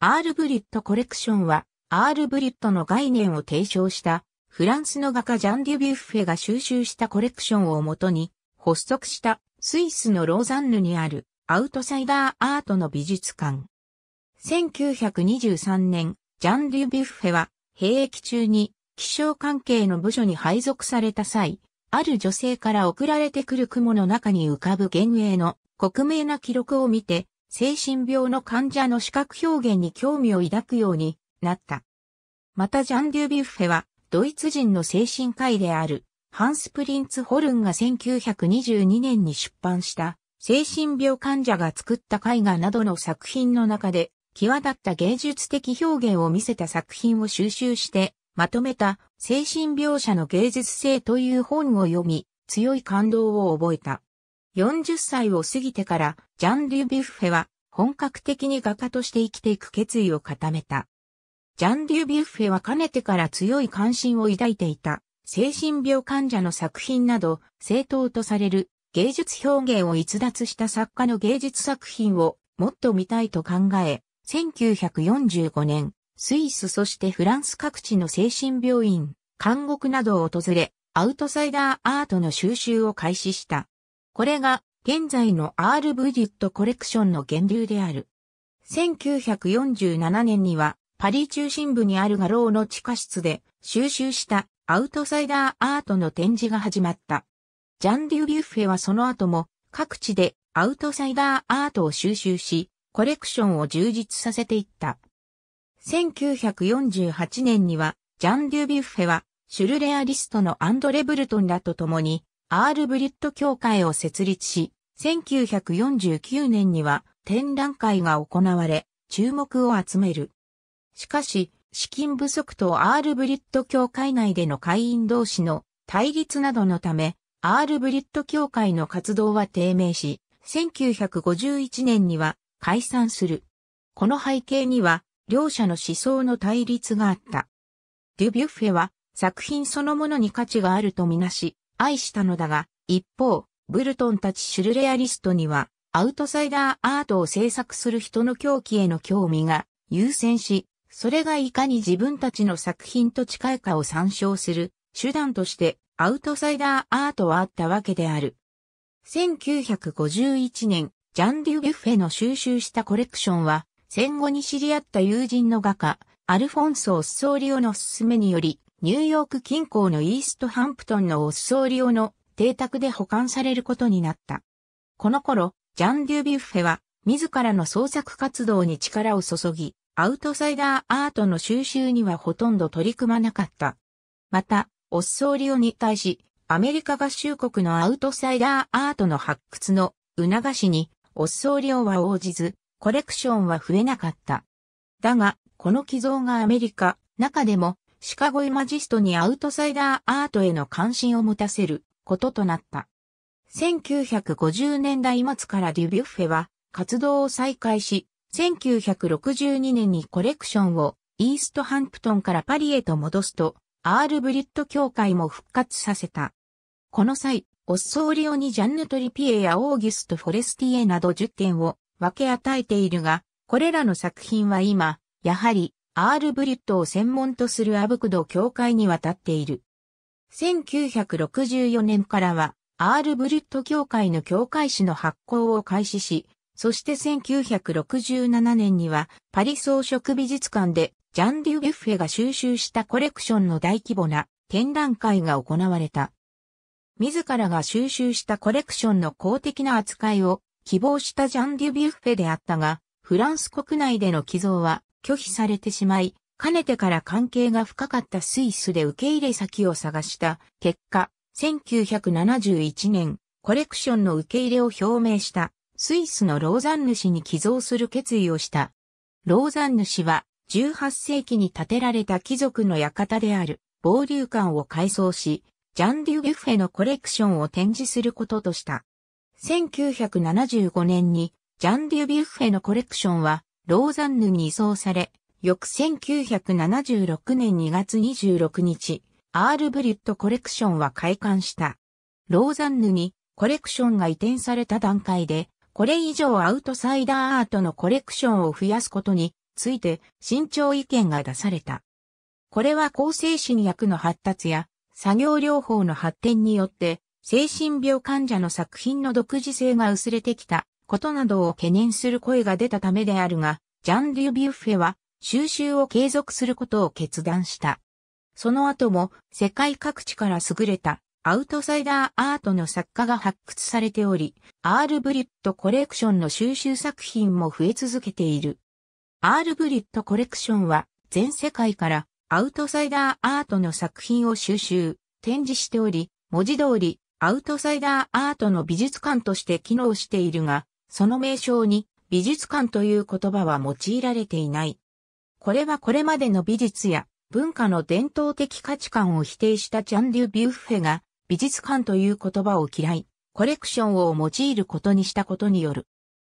アール・ブリット・コレクションは、アール・ブリットの概念を提唱した、フランスの画家ジャン・デュビュッフェが収集したコレクションをもとに、発足したスイスのローザンヌにあるアウトサイダーアートの美術館。1923年、ジャン・デュビュッフェは、兵役中に気象関係の部署に配属された際、ある女性から送られてくる雲の中に浮かぶ幻影の克明な記録を見て、精神病の患者の視覚表現に興味を抱くようになった。またジャン・デュビュッフェは、ドイツ人の精神科医である、ハンス・プリンツ・ホルンが1922年に出版した、精神病患者が作った絵画などの作品の中で、際立った芸術的表現を見せた作品を収集して、まとめた、精神病者の芸術性という本を読み、強い感動を覚えた。40歳を過ぎてから、ジャン・デュビュッフェは、本格的に画家として生きていく決意を固めた。ジャン・デュビュッフェはかねてから強い関心を抱いていた、精神病患者の作品など、正当とされる芸術表現を逸脱した作家の芸術作品をもっと見たいと考え、1945年、スイスそしてフランス各地の精神病院、監獄などを訪れ、アウトサイダーアートの収集を開始した。これが現在のアール・ブデュットコレクションの源流である。1947年にはパリ中心部にある画廊の地下室で収集したアウトサイダーアートの展示が始まった。ジャン・デュ・ビュッフェはその後も各地でアウトサイダーアートを収集し、コレクションを充実させていった。1948年にはジャン・デュ・ビュッフェはシュルレアリストのアンドレ・ブルトンらと共にアール・ブリュット協会を設立し、1949年には展覧会が行われ、注目を集める。しかし、資金不足とアール・ブリュット協会内での会員同士の対立などのため、アール・ブリュット協会の活動は低迷し、1951年には解散する。この背景には、両者の思想の対立があった。デュビュッフェは作品そのものに価値があるとみなし、愛したのだが、一方、ブルトンたちシュルレアリストには、アウトサイダーアートを制作する人の狂気への興味が優先し、それがいかに自分たちの作品と近いかを参照する手段としてアウトサイダーアートはあったわけである。1951年、ジャン・デュ・ビュッフェの収集したコレクションは、戦後に知り合った友人の画家、アルフォンソ・オッソーリオの勧めにより、ニューヨーク近郊のイーストハンプトンのオッソーリオの邸宅で保管されることになった。この頃、ジャン・デュビュッフェは自らの創作活動に力を注ぎ、アウトサイダーアートの収集にはほとんど取り組まなかった。また、オッソーリオに対し、アメリカ合衆国のアウトサイダーアートの発掘の促しに、オッソーリオは応じず、コレクションは増えなかった。だが、この寄贈がアメリカ、中でもシカゴイマジストにアウトサイダーアートへの関心を持たせることとなった。1950年代末からデュビュッフェは活動を再開し、1962年にコレクションをイーストハンプトンからパリへと戻すと、アールブリット協会も復活させた。この際、オッソーリオにジャンヌ・トリピエやオーギスト・フォレスティエなど10点を分け与えているが、これらの作品は今、やはりアールブリュットを専門とするアブクド教会に渡っている。1964年からは、アールブリュット教会の教会誌の発行を開始し、そして1967年には、パリ装飾美術館で、ジャン・デュ・ビュッフェが収集したコレクションの大規模な展覧会が行われた。自らが収集したコレクションの公的な扱いを希望したジャン・デュ・ビュッフェであったが、フランス国内での寄贈は拒否されてしまい、かねてから関係が深かったスイスで受け入れ先を探した結果、1971年、コレクションの受け入れを表明したスイスのローザンヌ氏に寄贈する決意をした。ローザンヌ氏は18世紀に建てられた貴族の館である防流館を改装し、ジャン・デュ・ビュッフェのコレクションを展示することとした。1975年にジャン・デュ・ビュッフェのコレクションはローザンヌに移送され、翌1976年2月26日、アール・ブリュット・コレクションは開館した。ローザンヌにコレクションが移転された段階で、これ以上アウトサイダーアートのコレクションを増やすことについて慎重意見が出された。これは抗精神薬の発達や作業療法の発展によって精神病患者の作品の独自性が薄れてきたことなどを懸念する声が出たためであるが、ジャン・デュビュッフェは収集を継続することを決断した。その後も世界各地から優れたアウトサイダーアートの作家が発掘されており、アール・ブリットコレクションの収集作品も増え続けている。アール・ブリットコレクションは全世界からアウトサイダーアートの作品を収集、展示しており、文字通りアウトサイダーアートの美術館として機能しているが、その名称に美術館という言葉は用いられていない。これはこれまでの美術や文化の伝統的価値観を否定したジャン・デュ・ビュッフェが美術館という言葉を嫌い、コレクションを用いることにしたことによる。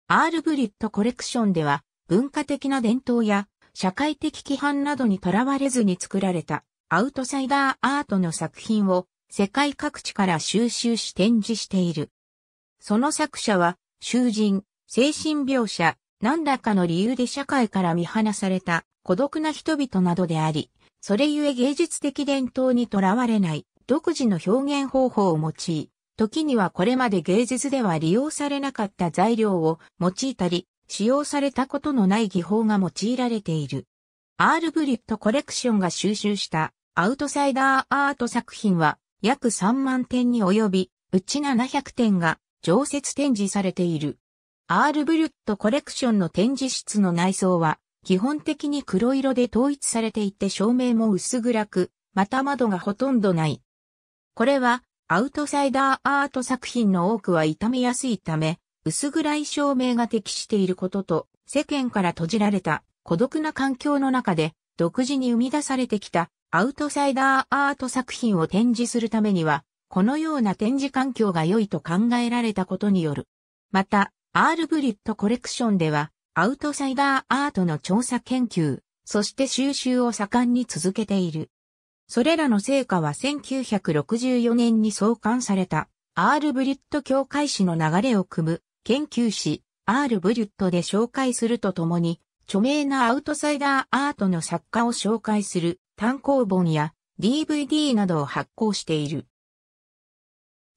アール・ブリット・コレクションでは文化的な伝統や社会的規範などにとらわれずに作られたアウトサイダーアートの作品を世界各地から収集し展示している。その作者は囚人、精神描写、何らかの理由で社会から見放された孤独な人々などであり、それゆえ芸術的伝統にとらわれない独自の表現方法を用い、時にはこれまで芸術では利用されなかった材料を用いたり、使用されたことのない技法が用いられている。アールブリットコレクションが収集したアウトサイダーアート作品は約3万点に及び、うち700点が常設展示されている。アール・ブリュットコレクションの展示室の内装は、基本的に黒色で統一されていて照明も薄暗く、また窓がほとんどない。これは、アウトサイダーアート作品の多くは傷みやすいため、薄暗い照明が適していることと、世間から閉じられた孤独な環境の中で、独自に生み出されてきたアウトサイダーアート作品を展示するためには、このような展示環境が良いと考えられたことによる。また、アールブリットコレクションでは、アウトサイダーアートの調査研究、そして収集を盛んに続けている。それらの成果は1964年に創刊された、アールブリット協会誌の流れを組む、研究誌、アールブリットで紹介するとともに、著名なアウトサイダーアートの作家を紹介する単行本や DVD などを発行している。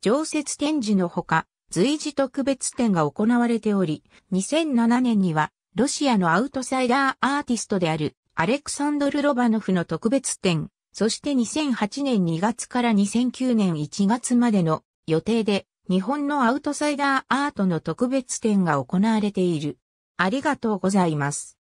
常設展示のほか、随時特別展が行われており、2007年には、ロシアのアウトサイダーアーティストである、アレクサンドル・ロバノフの特別展、そして2008年2月から2009年1月までの予定で、日本のアウトサイダーアートの特別展が行われている。ありがとうございます。